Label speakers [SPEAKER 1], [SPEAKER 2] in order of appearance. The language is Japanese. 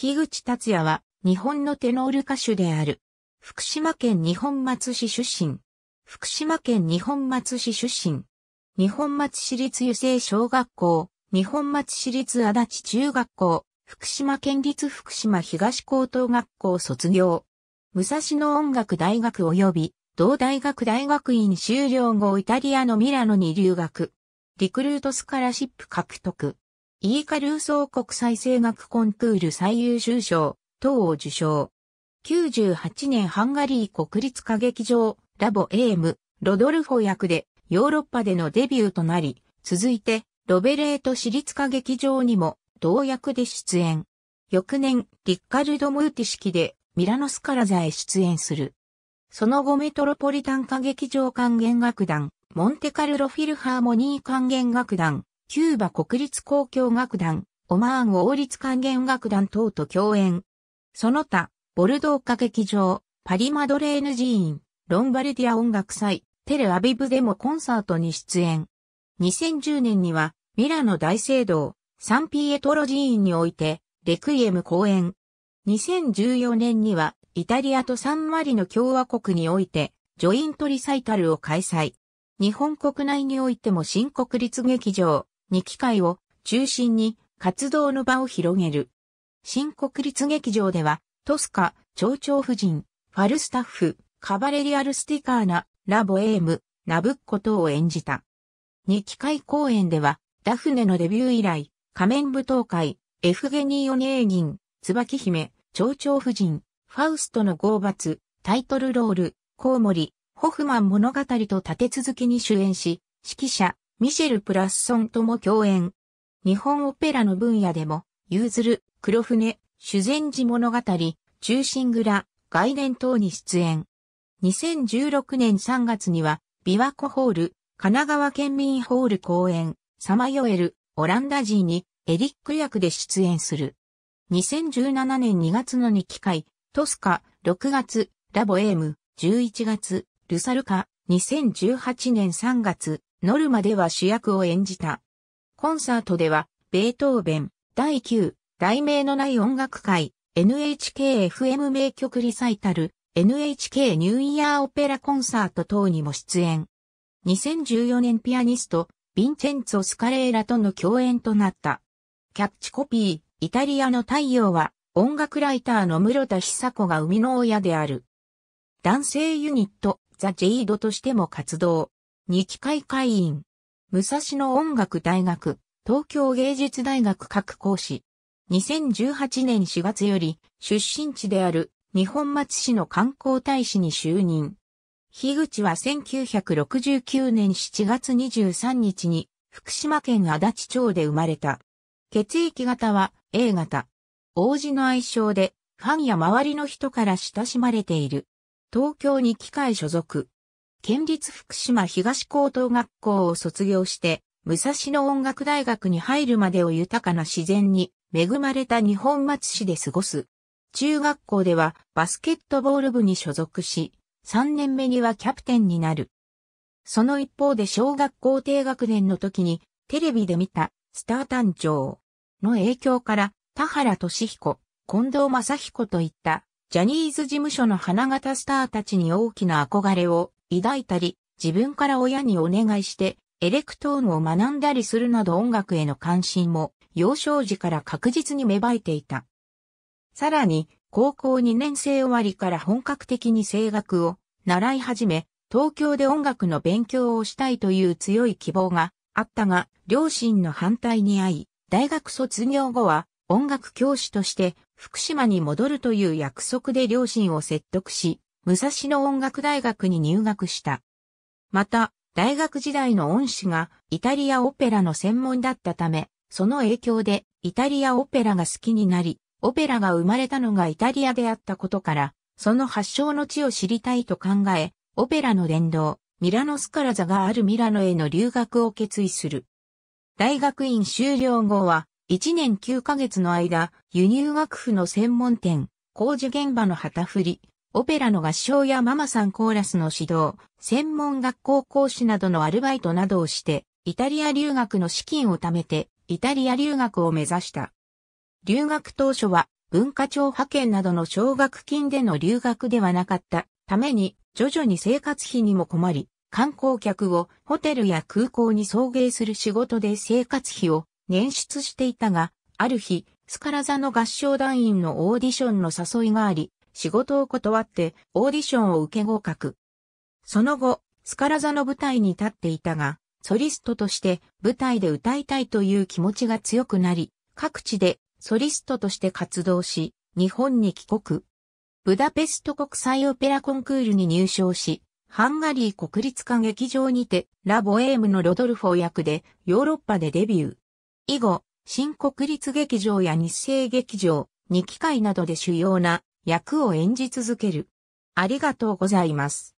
[SPEAKER 1] 樋口達也は日本のテノール歌手である。福島県日本松市出身。福島県日本松市出身。日本松市立油性小学校、日本松市立足立中学校、福島県立福島東高等学校卒業。武蔵野音楽大学及び、同大学大学院修了後イタリアのミラノに留学。リクルートスカラシップ獲得。イーカルーソー国際声楽コンクール最優秀賞等を受賞。98年ハンガリー国立歌劇場ラボエームロドルフォ役でヨーロッパでのデビューとなり、続いてロベレート私立歌劇場にも同役で出演。翌年、リッカルド・ムーティ式でミラノスカラザへ出演する。その後メトロポリタン歌劇場管弦楽団、モンテカルロフィルハーモニー管弦楽団、キューバ国立交響楽団、オマーン王立管弦楽団等と共演。その他、ボルドー歌劇場、パリマドレーヌ寺院、ロンバルディア音楽祭、テルアビブでもコンサートに出演。2010年には、ミラノ大聖堂、サンピエトロ寺院において、レクイエム公演。2014年には、イタリアとサンマリの共和国において、ジョイントリサイタルを開催。日本国内においても新国立劇場、2機会を中心に活動の場を広げる。新国立劇場では、トスカ、蝶々夫人、ファルスタッフ、カバレリアルスティカーナ、ラボエーム、ナブッコ等を演じた。2機会公演では、ダフネのデビュー以来、仮面舞踏会、エフゲニー・オネーギン、椿姫、蝶々夫人、ファウストの豪罰、タイトルロール、コウモリ、ホフマン物語と立て続けに主演し、指揮者、ミシェル・プラッソンとも共演。日本オペラの分野でも、ユーズル、黒船、修善寺物語、中心蔵、外伝等に出演。2016年3月には、琵琶湖ホール、神奈川県民ホール公演、サマヨエル、オランダ人に、エリック役で出演する。2017年2月の2機会、トスカ、6月、ラボエーム、11月、ルサルカ、2018年3月、ノルマでは主役を演じた。コンサートでは、ベートーベン、第9、題名のない音楽会、NHKFM 名曲リサイタル、NHK ニューイヤーオペラコンサート等にも出演。2014年ピアニスト、ヴィンチェンツォ・スカレーラとの共演となった。キャッチコピー、イタリアの太陽は、音楽ライターの室田久子が生みの親である。男性ユニット、ザ・ジェイドとしても活動。二機会会員。武蔵野音楽大学、東京芸術大学各講師。2018年4月より、出身地である日本松市の観光大使に就任。樋口は1969年7月23日に福島県足立町で生まれた。血液型は A 型。王子の愛称でファンや周りの人から親しまれている。東京に機械所属。県立福島東高等学校を卒業して、武蔵野音楽大学に入るまでを豊かな自然に恵まれた日本松市で過ごす。中学校ではバスケットボール部に所属し、3年目にはキャプテンになる。その一方で小学校低学年の時にテレビで見たスター誕生の影響から田原俊彦、近藤正彦といったジャニーズ事務所の花形スターたちに大きな憧れを抱いたり、自分から親にお願いして、エレクトーンを学んだりするなど音楽への関心も幼少時から確実に芽生えていた。さらに、高校2年生終わりから本格的に声楽を習い始め、東京で音楽の勉強をしたいという強い希望があったが、両親の反対に遭い、大学卒業後は音楽教師として福島に戻るという約束で両親を説得し、武蔵野音楽大学に入学した。また、大学時代の恩師がイタリアオペラの専門だったため、その影響でイタリアオペラが好きになり、オペラが生まれたのがイタリアであったことから、その発祥の地を知りたいと考え、オペラの殿堂、ミラノスカラ座があるミラノへの留学を決意する。大学院修了後は、1年9ヶ月の間、輸入学府の専門店、工事現場の旗振り、オペラの合唱やママさんコーラスの指導、専門学校講師などのアルバイトなどをして、イタリア留学の資金を貯めて、イタリア留学を目指した。留学当初は、文化庁派遣などの奨学金での留学ではなかったために、徐々に生活費にも困り、観光客をホテルや空港に送迎する仕事で生活費を捻出していたが、ある日、スカラ座の合唱団員のオーディションの誘いがあり、仕事を断ってオーディションを受け合格。その後、スカラ座の舞台に立っていたが、ソリストとして舞台で歌いたいという気持ちが強くなり、各地でソリストとして活動し、日本に帰国。ブダペスト国際オペラコンクールに入賞し、ハンガリー国立歌劇場にて、ラ・ボエームのロドルフォ役でヨーロッパでデビュー。以後、新国立劇場や日生劇場、に機械などで主要な役を演じ続ける。ありがとうございます。